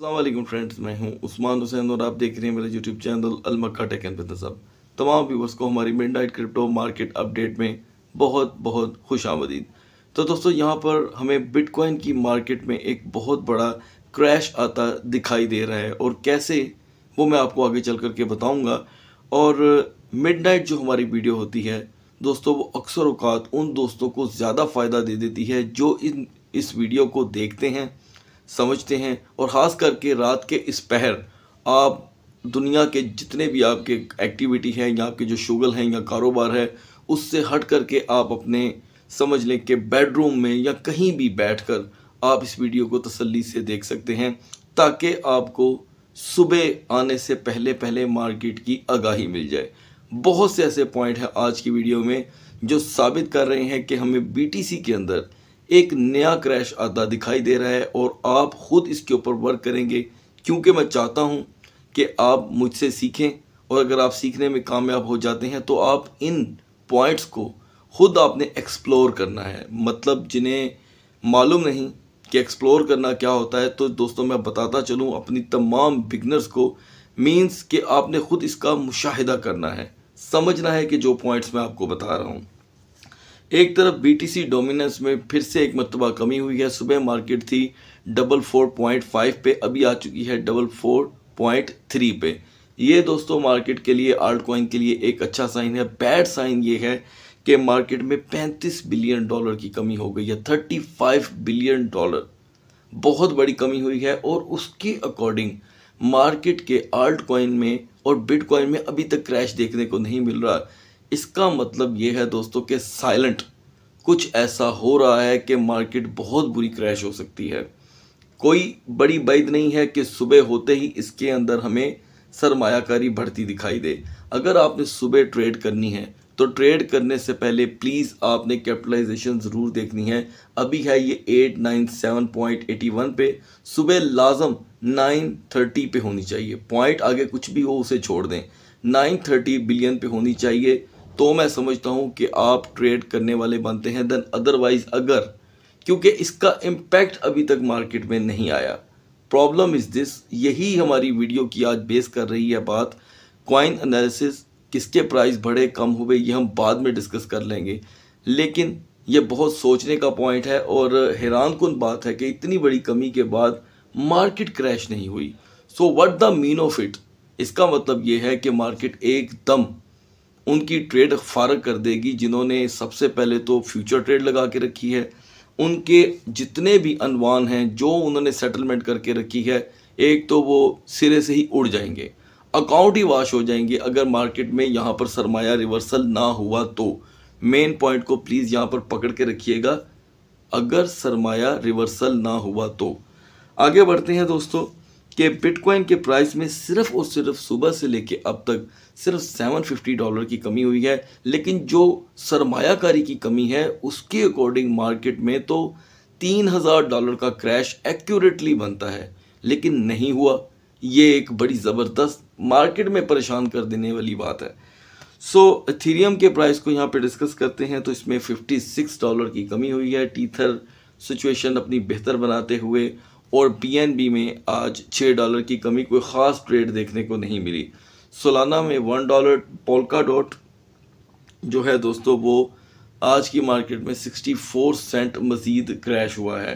अल्लाम फ्रेंड्स मैं हूं उस्मान हुसैन और आप देख रहे हैं मेरा यूट्यूब चैनल अलमक्का टेक एंड बिजनेस अब तमाम व्यूवर्स को हमारी midnight crypto market update में बहुत बहुत खुश आमदीद तो दोस्तों यहाँ पर हमें बिटकॉइन की मार्केट में एक बहुत बड़ा क्रैश आता दिखाई दे रहा है और कैसे वो मैं आपको आगे चल करके बताऊँगा और मिड नाइट जो हमारी वीडियो होती है दोस्तों वो अक्सर अवकात उन दोस्तों को ज़्यादा फ़ायदा दे देती है जो इन इस वीडियो को देखते हैं समझते हैं और ख़ास करके रात के इस पहर आप दुनिया के जितने भी आपके एक्टिविटी हैं या आपके जो शुगल हैं या कारोबार है उससे हट करके आप अपने समझ लें कि बेडरूम में या कहीं भी बैठ कर आप इस वीडियो को तसल्ली से देख सकते हैं ताकि आपको सुबह आने से पहले पहले मार्केट की आगाही मिल जाए बहुत से ऐसे पॉइंट हैं आज की वीडियो में जो साबित कर रहे हैं कि हमें बीटीसी के अंदर एक नया क्रैश आता दिखाई दे रहा है और आप ख़ुद इसके ऊपर वर्क करेंगे क्योंकि मैं चाहता हूँ कि आप मुझसे सीखें और अगर आप सीखने में कामयाब हो जाते हैं तो आप इन पॉइंट्स को ख़ुद आपने एक्सप्लोर करना है मतलब जिन्हें मालूम नहीं कि एक्सप्लोर करना क्या होता है तो दोस्तों मैं बताता चलूँ अपनी तमाम बिगनर्स को मीन्स कि आपने ख़ुद इसका मुशाहिदा करना है समझना है कि जो पॉइंट्स मैं आपको बता रहा हूँ एक तरफ बीटीसी डोमिनेंस में फिर से एक मरतबा कमी हुई है सुबह मार्केट थी डबल फोर पॉइंट फाइव पे अभी आ चुकी है डबल फोर पॉइंट थ्री पे ये दोस्तों मार्केट के लिए आर्ट कॉइन के लिए एक अच्छा साइन है बैड साइन ये है कि मार्केट में पैंतीस बिलियन डॉलर की कमी हो गई है फाइव बिलियन डॉलर बहुत बड़ी कमी हुई है और उसके अकॉर्डिंग मार्केट के आर्ट कॉइन में और बिटकॉइन में अभी तक क्रैश देखने को नहीं मिल रहा इसका मतलब ये है दोस्तों कि साइलेंट कुछ ऐसा हो रहा है कि मार्केट बहुत बुरी क्रैश हो सकती है कोई बड़ी बैद नहीं है कि सुबह होते ही इसके अंदर हमें सरमायाकारी बढ़ती दिखाई दे अगर आपने सुबह ट्रेड करनी है तो ट्रेड करने से पहले प्लीज़ आपने कैपिटलाइजेशन ज़रूर देखनी है अभी है ये eight nine seven point eighty one पे सुबह लाजम नाइन थर्टी पे होनी चाहिए पॉइंट आगे कुछ भी हो उसे छोड़ दें नाइन थर्टी बिलियन पे होनी चाहिए तो मैं समझता हूँ कि आप ट्रेड करने वाले बनते हैं देन अदरवाइज अगर क्योंकि इसका इम्पैक्ट अभी तक मार्केट में नहीं आया प्रॉब्लम इज़ दिस यही हमारी वीडियो की आज बेस कर रही है बात क्वाइन एनालिसिस किसके प्राइस बढ़े कम हुए ये हम बाद में डिस्कस कर लेंगे लेकिन ये बहुत सोचने का पॉइंट है और हैरान कन बात है कि इतनी बड़ी कमी के बाद मार्केट क्रैश नहीं हुई so what the mean of it इसका मतलब ये है कि मार्केट एकदम उनकी ट्रेड फारग कर देगी जिन्होंने सबसे पहले तो फ्यूचर ट्रेड लगा के रखी है उनके जितने भी अनवान हैं जो उन्होंने सेटलमेंट करके रखी है एक तो वो सिरे से ही उड़ जाएंगे अकाउंट ही वाश हो जाएंगे अगर मार्केट में यहाँ पर सरमाया रिवर्सल ना हुआ तो मेन पॉइंट को प्लीज़ यहाँ पर पकड़ के रखिएगा अगर सरमाया रिवर्सल ना हुआ तो आगे बढ़ते हैं दोस्तों कि बिटकॉइन के प्राइस में सिर्फ और सिर्फ सुबह से लेके अब तक सिर्फ 750 डॉलर की कमी हुई है लेकिन जो सरमायाकारी की कमी है उसके अकॉर्डिंग मार्केट में तो 3000 डॉलर का क्रैश एक्यूरेटली बनता है लेकिन नहीं हुआ ये एक बड़ी ज़बरदस्त मार्केट में परेशान कर देने वाली बात है सो so, थीरियम के प्राइस को यहाँ पे डिस्कस करते हैं तो इसमें 56 डॉलर की कमी हुई है टीथर सिचुएशन अपनी बेहतर बनाते हुए और पीएनबी में आज छः डॉलर की कमी कोई ख़ास ट्रेड देखने को नहीं मिली सोलाना में वन डॉलर पोलका डॉट जो है दोस्तों वो आज की मार्केट में 64 सेंट मज़ीद क्रैश हुआ है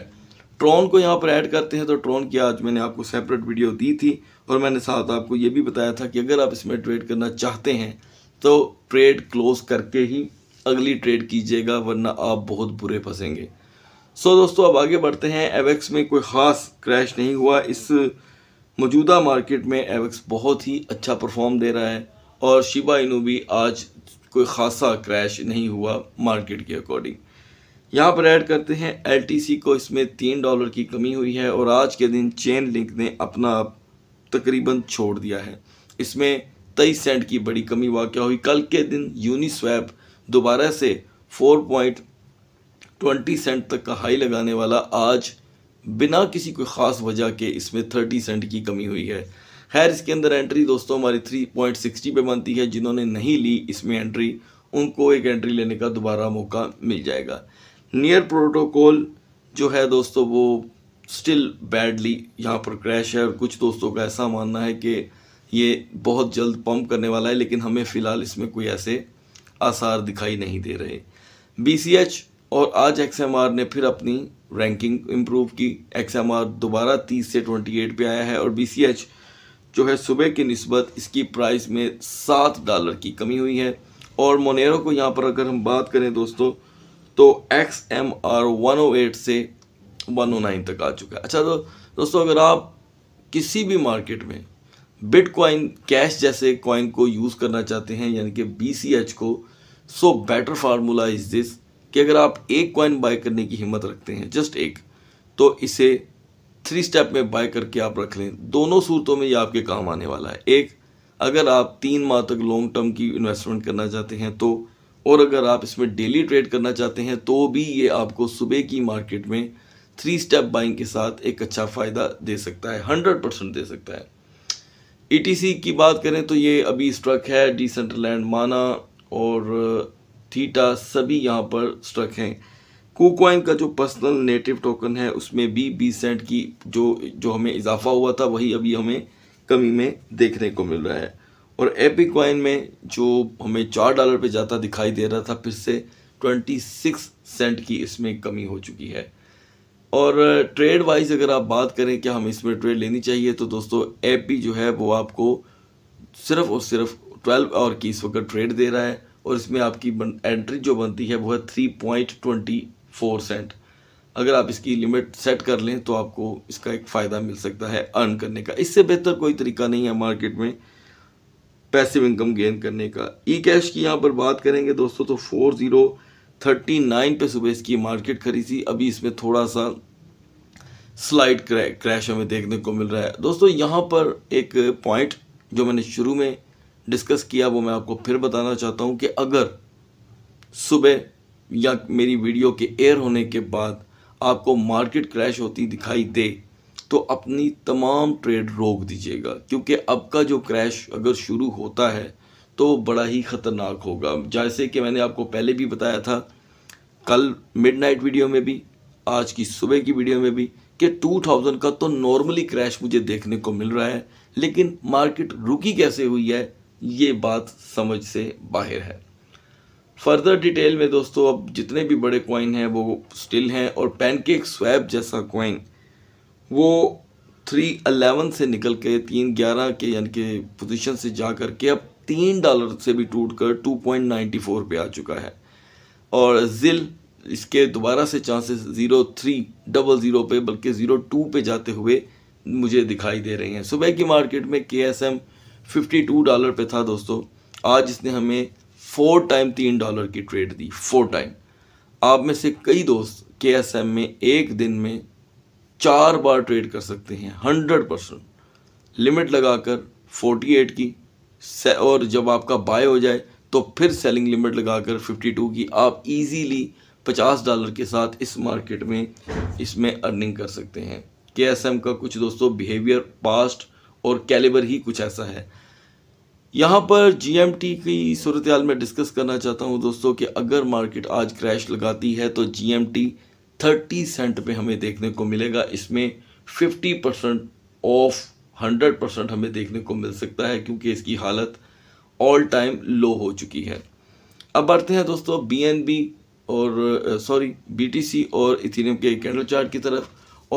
ट्रॉन को यहाँ पर ऐड करते हैं तो ट्रॉन की आज मैंने आपको सेपरेट वीडियो दी थी और मैंने साथ आपको ये भी बताया था कि अगर आप इसमें ट्रेड करना चाहते हैं तो ट्रेड क्लोज करके ही अगली ट्रेड कीजिएगा वरना आप बहुत बुरे फंसेंगे सो दोस्तों अब आगे बढ़ते हैं एवेक्स में कोई ख़ास क्रैश नहीं हुआ इस मौजूदा मार्केट में एवेक्स बहुत ही अच्छा परफॉर्म दे रहा है और शिबा इनू भी आज कोई ख़ासा क्रैश नहीं हुआ मार्केट के अकॉर्डिंग यहाँ पर ऐड करते हैं एल को इसमें तीन डॉलर की कमी हुई है और आज के दिन चेन लिंक ने अपना तकरीबन छोड़ दिया है इसमें तेईस सेंट की बड़ी कमी वाक़ हुई कल के दिन यूनिस्वैप दोबारा से फोर पॉइंट ट्वेंटी सेंट तक का हाई लगाने वाला आज बिना किसी कोई ख़ास वजह के इसमें थर्टी सेंट की कमी हुई है खैर इसके अंदर एंट्री दोस्तों हमारी थ्री पॉइंट सिक्सटी पे बनती है जिन्होंने नहीं ली इसमें एंट्री उनको एक एंट्री लेने का दोबारा मौका मिल जाएगा नियर प्रोटोकॉल जो है दोस्तों वो स्टिल बैडली यहाँ पर क्रैश है और कुछ दोस्तों का ऐसा मानना है कि ये बहुत जल्द पम्प करने वाला है लेकिन हमें फ़िलहाल इसमें कोई ऐसे आसार दिखाई नहीं दे रहे बी सी एच और आज एक्स ने फिर अपनी रैंकिंग इम्प्रूव की एक्स दोबारा 30 से 28 पे आया है और बी जो है सुबह की नस्बत इसकी प्राइस में सात डॉलर की कमी हुई है और मोनेरो को यहाँ पर अगर हम बात करें दोस्तों तो X M R one O eight से वन ओ नाइन तक आ चुका है अच्छा तो दोस्तों अगर आप किसी भी मार्केट में बिटकॉइन कैश जैसे कॉइन को यूज़ करना चाहते हैं यानी कि बी सी एच को so better formula is this कि अगर आप एक कॉइन बाय करने की हिम्मत रखते हैं जस्ट एक तो इसे थ्री स्टेप में बाय करके आप रख लें दोनों सूरतों में ये आपके काम आने वाला है एक अगर आप तीन माह तक लॉन्ग टर्म की इन्वेस्टमेंट करना चाहते हैं तो और अगर आप इसमें डेली ट्रेड करना चाहते हैं तो भी ये आपको सुबह की मार्केट में थ्री स्टेप बाइंग के साथ एक अच्छा फ़ायदा दे सकता है हंड्रेड परसेंट दे सकता है ई e की बात करें तो ये अभी स्ट्रक है डिसेंट्रलैंड माना और थीटा सभी यहाँ पर स्ट्रक हैं कोकॉइन का जो पर्सनल नेटिव टोकन है उसमें भी बीस सेंट की जो जो हमें इजाफा हुआ था वही अभी हमें कमी में देखने को मिल रहा है और एपिक कॉइन में जो हमें चार डॉलर पे जाता दिखाई दे रहा था फिर से ट्वेंटी सिक्स सेंट की इसमें कमी हो चुकी है और ट्रेड uh, वाइज अगर आप बात करें कि हम इसमें ट्रेड लेनी चाहिए तो दोस्तों एपी जो है वो आपको सिर्फ और सिर्फ ट्वेल्व आवर की इस वक्त ट्रेड दे रहा है और इसमें आपकी बन, एंट्री जो बनती है वो है three point twenty four cent अगर आप इसकी लिमिट सेट कर लें तो आपको इसका एक फ़ायदा मिल सकता है अर्न करने का इससे बेहतर कोई तरीका नहीं है मार्केट में पैसिव इनकम गेन करने का ई कैश की यहाँ पर बात करेंगे दोस्तों तो फोर ज़ीरो थर्टी नाइन पर सुबह इसकी मार्केट थी अभी इसमें थोड़ा सा स्लाइड क्रैश हमें देखने को मिल रहा है दोस्तों यहाँ पर एक पॉइंट जो मैंने शुरू में डिस्कस किया वो मैं आपको फिर बताना चाहता हूँ कि अगर सुबह या मेरी वीडियो के एयर होने के बाद आपको मार्केट क्रैश होती दिखाई दे तो अपनी तमाम ट्रेड रोक दीजिएगा क्योंकि अब का जो क्रैश अगर शुरू होता है तो बड़ा ही ख़तरनाक होगा जैसे कि मैंने आपको पहले भी बताया था कल मिडनाइट वीडियो में भी आज की सुबह की वीडियो में भी कि 2000 का तो नॉर्मली क्रैश मुझे देखने को मिल रहा है लेकिन मार्केट रुकी कैसे हुई है ये बात समझ से बाहर है फर्दर डिटेल में दोस्तों अब जितने भी बड़े कॉइन हैं वो स्टिल हैं और पैनकेक स्वैप जैसा कॉइन वो थ्री अलेवन से निकल के तीन ग्यारह के यानी कि पोजीशन से जा कर के अब तीन डॉलर से भी टूट कर टू पॉइंट नाइन्टी फोर पर आ चुका है और जिल इसके दोबारा से chances zero three double zero पे बल्कि ज़ीरो टू पे जाते हुए मुझे दिखाई दे रही हैं सुबह की मार्केट में K S M fifty two dollar पे था दोस्तों आज इसने हमें फोर टाइम तीन डॉलर की ट्रेड दी फोर टाइम आप में से कई दोस्त के एस एम में एक दिन में चार बार ट्रेड कर सकते हैं हंड्रेड परसेंट लिमिट लगाकर फोर्टी एट की और जब आपका बाय हो जाए तो फिर सेलिंग लिमिट लगाकर फिफ्टी टू की आप इजीली पचास डॉलर के साथ इस मार्केट में इसमें अर्निंग कर सकते हैं के एस एम का कुछ दोस्तों बिहेवियर पास्ट और कैलिबर ही कुछ ऐसा है यहाँ पर जीएमटी की सूरत में डिस्कस करना चाहता हूँ दोस्तों कि अगर मार्केट आज क्रैश लगाती है तो जीएमटी 30 सेंट पे हमें देखने को मिलेगा इसमें 50 परसेंट ऑफ 100 परसेंट हमें देखने को मिल सकता है क्योंकि इसकी हालत ऑल टाइम लो हो चुकी है अब बढ़ते हैं दोस्तों बीएनबी और सॉरी बीटीसी और इथीनियम के कैंडल चार्ट की तरफ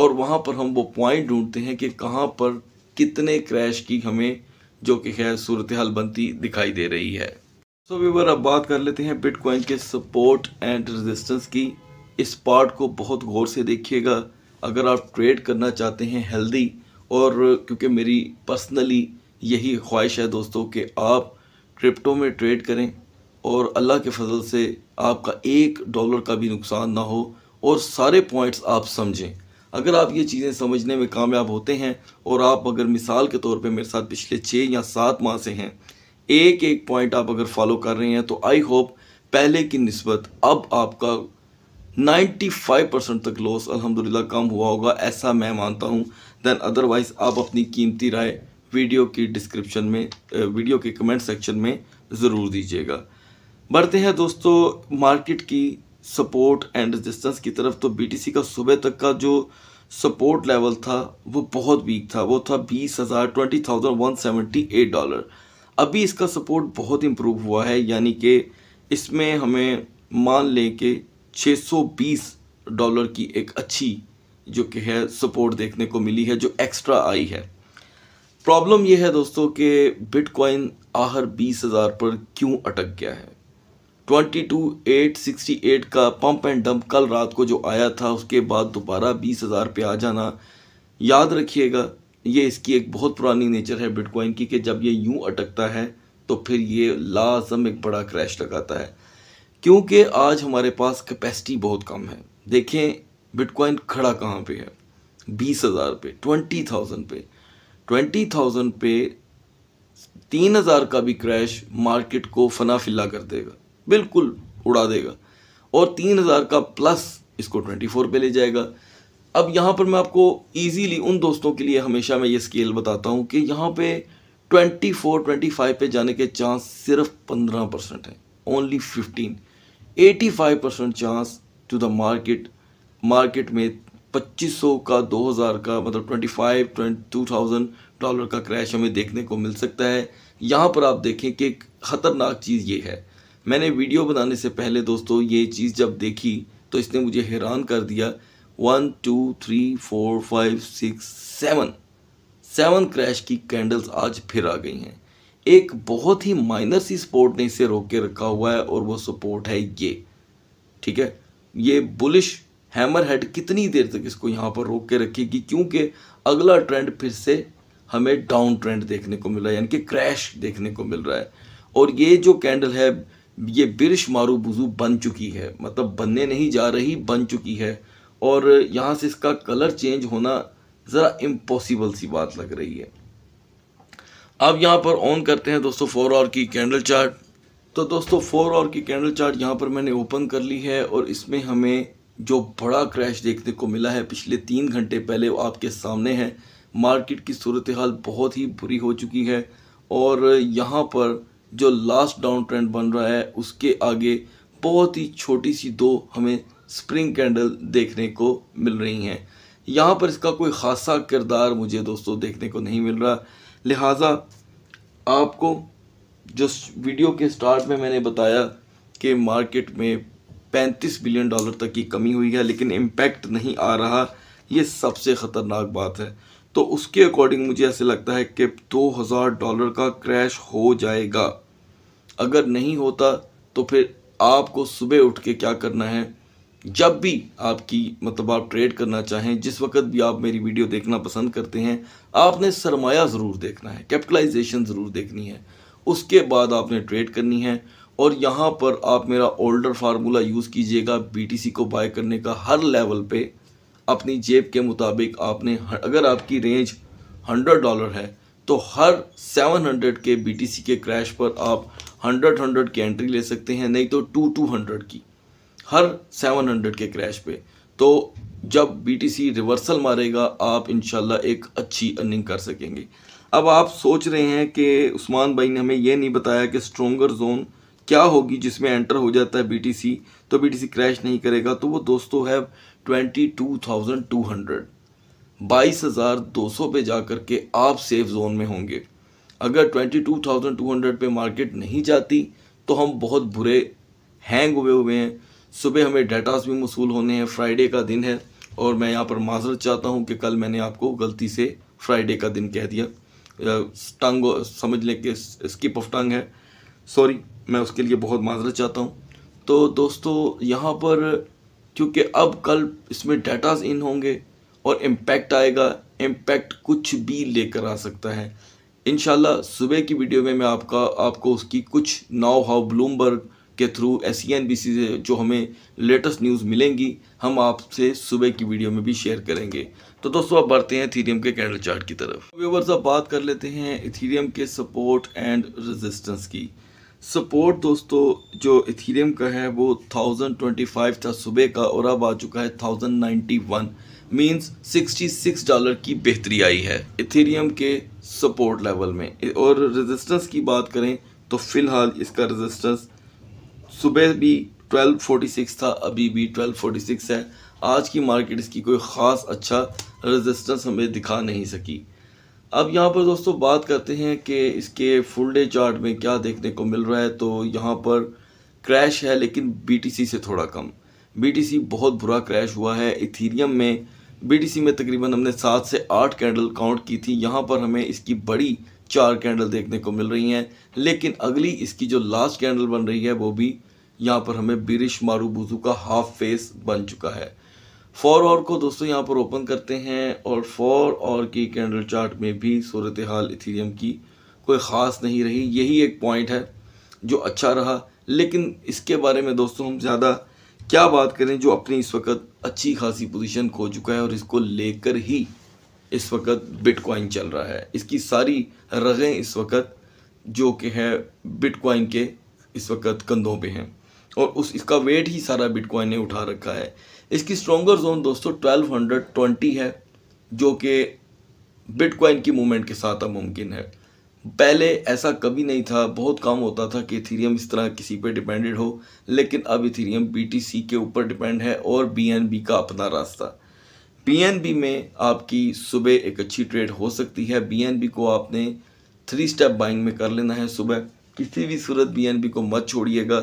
और वहाँ पर हम वो पॉइंट ढूंढते हैं कि कहाँ पर कितने क्रैश की हमें जो कि खैर सूरत हाल बनती दिखाई दे रही है सो so, वीवर अब बात कर लेते हैं बिटकॉइन के सपोर्ट एंड रेजिस्टेंस की इस पार्ट को बहुत गौर से देखिएगा अगर आप ट्रेड करना चाहते हैं हेल्दी और क्योंकि मेरी पर्सनली यही ख्वाहिश है दोस्तों कि आप क्रिप्टो में ट्रेड करें और अल्लाह के फजल से आपका एक डॉलर का भी नुकसान ना हो और सारे पॉइंट्स आप समझें अगर आप ये चीज़ें समझने में कामयाब होते हैं और आप अगर मिसाल के तौर पे मेरे साथ पिछले छः या सात माह से हैं एक एक पॉइंट आप अगर फॉलो कर रहे हैं तो आई होप पहले की नस्बत अब आपका 95 परसेंट तक लॉस अल्हम्दुलिल्लाह कम हुआ होगा ऐसा मैं मानता हूँ दैन अदरवाइज़ आप अपनी कीमती राय वीडियो की डिस्क्रिप्शन में वीडियो के कमेंट सेक्शन में ज़रूर दीजिएगा बढ़ते हैं दोस्तों मार्केट की सपोर्ट एंड रेजिस्टेंस की तरफ तो बीटीसी का सुबह तक का जो सपोर्ट लेवल था वो बहुत वीक था वो था बीस हज़ार twenty thousand one seventy eight dollar अभी इसका सपोर्ट बहुत इम्प्रूव हुआ है यानी कि इसमें हमें मान लें कि छः सौ बीस डॉलर की एक अच्छी जो कि है सपोर्ट देखने को मिली है जो एक्स्ट्रा आई है प्रॉब्लम यह है दोस्तों कि बिटकॉइन आहर बीस हज़ार पर क्यों अटक गया है twenty two eight sixty eight का पंप एंड डंप कल रात को जो आया था उसके बाद दोबारा बीस हज़ार पे आ जाना याद रखिएगा ये इसकी एक बहुत पुरानी नेचर है बिटकॉइन की कि जब ये यूँ अटकता है तो फिर ये लाजम एक बड़ा क्रैश लगाता है क्योंकि आज हमारे पास कैपेसिटी बहुत कम है देखें बिटकॉइन खड़ा कहाँ पे है बीस हज़ार पे ट्वेंटी थाउजेंड पे ट्वेंटी थाउजेंड पे तीन हज़ार का भी क्रैश मार्केट को फना कर देगा बिल्कुल उड़ा देगा और तीन हज़ार का प्लस इसको ट्वेंटी फोर पर ले जाएगा अब यहाँ पर मैं आपको ईजीली उन दोस्तों के लिए हमेशा मैं ये स्केल बताता हूँ कि यहाँ पे ट्वेंटी फोर ट्वेंटी फाइव पर जाने के चांस सिर्फ पंद्रह परसेंट हैं only fifteen eighty five percent chance to the market market में पच्चीस सौ का दो हज़ार का मतलब twenty five twenty two thousand dollar का क्रैश हमें देखने को मिल सकता है यहाँ पर आप देखें कि एक ख़तरनाक चीज़ ये है मैंने वीडियो बनाने से पहले दोस्तों ये चीज़ जब देखी तो इसने मुझे हैरान कर दिया one two three four five six seven seven crash की कैंडल्स आज फिर आ गई हैं एक बहुत ही माइनर सी सपोर्ट ने इसे रोक के रखा हुआ है और वो सपोर्ट है ये ठीक है ये बुलिश हैमर हेड कितनी देर तक इसको यहाँ पर रोक के रखेगी क्योंकि अगला ट्रेंड फिर से हमें डाउन ट्रेंड देखने को मिला है यानी कि क्रैश देखने को मिल रहा है और ये जो कैंडल है ये बिरश मारू बुजू बन चुकी है मतलब बनने नहीं जा रही बन चुकी है और यहाँ से इसका कलर चेंज होना ज़रा इम्पॉसिबल सी बात लग रही है अब यहाँ पर ऑन करते हैं दोस्तों फोर आवर की कैंडल चार्ट तो दोस्तों फोर आवर की कैंडल चार्ट यहाँ पर मैंने ओपन कर ली है और इसमें हमें जो बड़ा क्रैश देखने को मिला है पिछले तीन घंटे पहले वो आपके सामने है मार्केट की सूरत हाल बहुत ही बुरी हो चुकी है और यहाँ पर जो लास्ट डाउन ट्रेंड बन रहा है उसके आगे बहुत ही छोटी सी दो हमें स्प्रिंग कैंडल देखने को मिल रही हैं यहाँ पर इसका कोई ख़ासा किरदार मुझे दोस्तों देखने को नहीं मिल रहा लिहाजा आपको जो वीडियो के स्टार्ट में मैंने बताया कि मार्केट में 35 बिलियन डॉलर तक की कमी हुई है लेकिन इम्पैक्ट नहीं आ रहा ये सबसे ख़तरनाक बात है तो उसके अकॉर्डिंग मुझे ऐसे लगता है कि दो हज़ार डॉलर का क्रैश हो जाएगा अगर नहीं होता तो फिर आपको सुबह उठ के क्या करना है जब भी आपकी मतलब आप ट्रेड करना चाहें जिस वक्त भी आप मेरी वीडियो देखना पसंद करते हैं आपने सरमाया ज़रूर देखना है कैपिटलाइजेशन ज़रूर देखनी है उसके बाद आपने ट्रेड करनी है और यहाँ पर आप मेरा ओल्डर फार्मूला यूज़ कीजिएगा बी को बाय करने का हर लेवल पर अपनी जेब के मुताबिक आपने अगर आपकी रेंज हंड्रेड डॉलर है तो हर 700 के बीटीसी के क्रैश पर आप 100 100 की एंट्री ले सकते हैं नहीं तो 2 200 की हर 700 के क्रैश पे तो जब बीटीसी रिवर्सल मारेगा आप इन एक अच्छी अर्निंग कर सकेंगे अब आप सोच रहे हैं कि उस्मान भाई ने हमें यह नहीं बताया कि स्ट्रोंगर जोन क्या होगी जिसमें एंटर हो जाता है बीटीसी तो बीटीसी क्रैश नहीं करेगा तो वो दोस्तों है twenty two thousand two hundred बाईस हज़ार दो सौ पे जा कर के आप सेफ जोन में होंगे अगर twenty two thousand two hundred पे मार्केट नहीं जाती तो हम बहुत बुरे हैंग हुए हुए हैं सुबह हमें डाटास भी मसूल होने हैं फ्राइडे का दिन है और मैं यहाँ पर माजरत चाहता हूँ कि कल मैंने आपको गलती से फ्राइडे का दिन कह दिया टंग समझ लें कि स्किप ऑफ टंग है सॉरी मैं उसके लिए बहुत माजरत चाहता हूँ तो दोस्तों यहाँ पर क्योंकि अब कल इसमें डाटाज इन होंगे और इम्पैक्ट आएगा इम्पैक्ट कुछ भी लेकर आ सकता है इन सुबह की वीडियो में मैं आपका आपको उसकी कुछ नाव हाउ ब्लूमबर्ग के थ्रू एस सी से जो हमें लेटेस्ट न्यूज़ मिलेंगी हम आपसे सुबह की वीडियो में भी शेयर करेंगे तो दोस्तों आप बढ़ते हैं इथीरियम के कैंडल चार्ट की तरफ व्यूवर्स आप बात कर लेते हैं इथीरियम के सपोर्ट एंड रेजिस्टेंस की सपोर्ट दोस्तों जो इथीरियम का है वो थाउजेंड ट्वेंटी फाइव था सुबह का और अब आ चुका है thousand ninety one means sixty six dollar की बेहतरी आई है इथीरियम के सपोर्ट लेवल में और रेजिस्टेंस की बात करें तो फ़िलहाल इसका रेजिस्टेंस सुबह भी ट्वेल्व फोर्टी सिक्स था अभी भी ट्वेल्व फोर्टी सिक्स है आज की मार्केट इसकी कोई ख़ास अच्छा रेजिस्टेंस हमें दिखा नहीं सकी अब यहाँ पर दोस्तों बात करते हैं कि इसके फुल डे चार्ट में क्या देखने को मिल रहा है तो यहाँ पर क्रैश है लेकिन बीटीसी से थोड़ा कम बीटीसी बहुत बुरा क्रैश हुआ है इथीरियम में बीटीसी में तकरीबन हमने सात से आठ कैंडल काउंट की थी यहाँ पर हमें इसकी बड़ी चार कैंडल देखने को मिल रही हैं लेकिन अगली इसकी जो लास्ट कैंडल बन रही है वो भी यहाँ पर हमें बिरिश मारूबूजू का हाफ फेस बन चुका है फोर और को दोस्तों यहाँ पर ओपन करते हैं और फोर और की कैंडल चार्ट में भी सूरत हाल इथीरियम की कोई ख़ास नहीं रही यही एक पॉइंट है जो अच्छा रहा लेकिन इसके बारे में दोस्तों हम ज़्यादा क्या बात करें जो अपनी इस वक्त अच्छी खासी पोजीशन खो चुका है और इसको लेकर ही इस वक्त बिटकॉइन चल रहा है इसकी सारी रगें इस वक्त जो कि है बिटकॉइन के इस वक्त कंधों पे हैं और उस इसका वेट ही सारा बिटकॉइन ने उठा रखा है इसकी स्ट्रॉगर जोन दोस्तों 1220 है जो कि बिटकॉइन की मूवमेंट के साथ अब मुमकिन है पहले ऐसा कभी नहीं था बहुत कम होता था कि इथीरियम इस तरह किसी पे डिपेंडेड हो लेकिन अब इथीरियम सी के ऊपर डिपेंड है और बी का अपना रास्ता बी में आपकी सुबह एक अच्छी ट्रेड हो सकती है बी को आपने थ्री स्टेप बाइंग में कर लेना है सुबह किसी भी सूरत बी को मत छोड़िएगा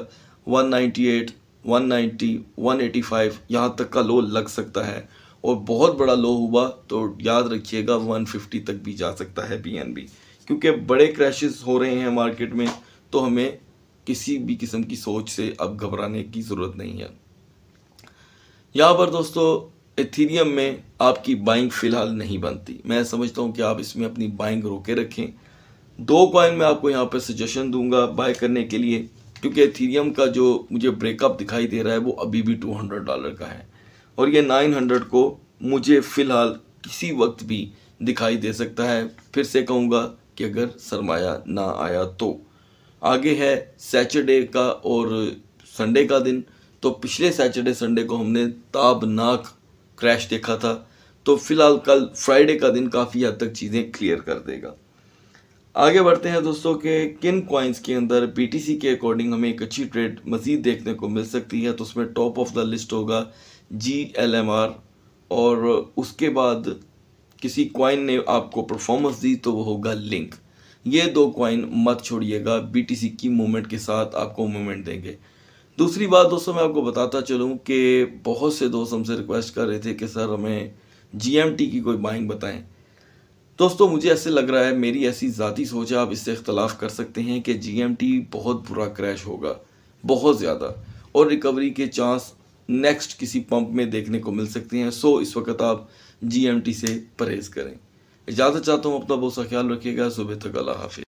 198 190, 185 यहाँ तक का लो लग सकता है और बहुत बड़ा लो हुआ तो याद रखिएगा 150 तक भी जा सकता है पी क्योंकि बड़े क्रैशेस हो रहे हैं मार्केट में तो हमें किसी भी किस्म की सोच से अब घबराने की ज़रूरत नहीं है यहाँ पर दोस्तों एथीरियम में आपकी बाइंग फ़िलहाल नहीं बनती मैं समझता हूँ कि आप इसमें अपनी बाइंग रोके रखें दो कॉइन मैं आपको यहाँ पर सजेशन दूंगा बाय करने के लिए क्योंकि एथीरियम का जो मुझे ब्रेकअप दिखाई दे रहा है वो अभी भी टू हंड्रेड डॉलर का है और ये नाइन हंड्रेड को मुझे फ़िलहाल किसी वक्त भी दिखाई दे सकता है फिर से कहूँगा कि अगर सरमाया ना आया तो आगे है सैटरडे का और संडे का दिन तो पिछले सैटरडे संडे को हमने ताबनाक क्रैश देखा था तो फिलहाल कल फ्राइडे का दिन काफ़ी हद तक चीज़ें क्लियर कर देगा आगे बढ़ते हैं दोस्तों के किन कॉइन्स के अंदर बीटीसी के अकॉर्डिंग हमें एक अच्छी ट्रेड मजीद देखने को मिल सकती है तो उसमें टॉप ऑफ द लिस्ट होगा जी एल एम आर और उसके बाद किसी कॉइन ने आपको परफॉर्मेंस दी तो वो होगा लिंक ये दो कॉइन मत छोड़िएगा बीटीसी की मूवमेंट के साथ आपको मूवमेंट देंगे दूसरी बात दोस्तों मैं आपको बताता चलूँ कि बहुत से दोस्त हमसे रिक्वेस्ट कर रहे थे कि सर हमें जी की कोई बाइंग बताएँ दोस्तों मुझे ऐसे लग रहा है मेरी ऐसी ज़ाती सोच है आप इससे इख्तलाफ कर सकते हैं कि टी बहुत बुरा क्रैश होगा बहुत ज़्यादा और रिकवरी के चांस नेक्स्ट किसी पंप में देखने को मिल सकते हैं सो इस वक्त आप टी से परहेज़ करें इजाज़त चाहता हूँ अपना बहुत सा ख्याल रखिएगा सुबह तक अल्लाह हाफि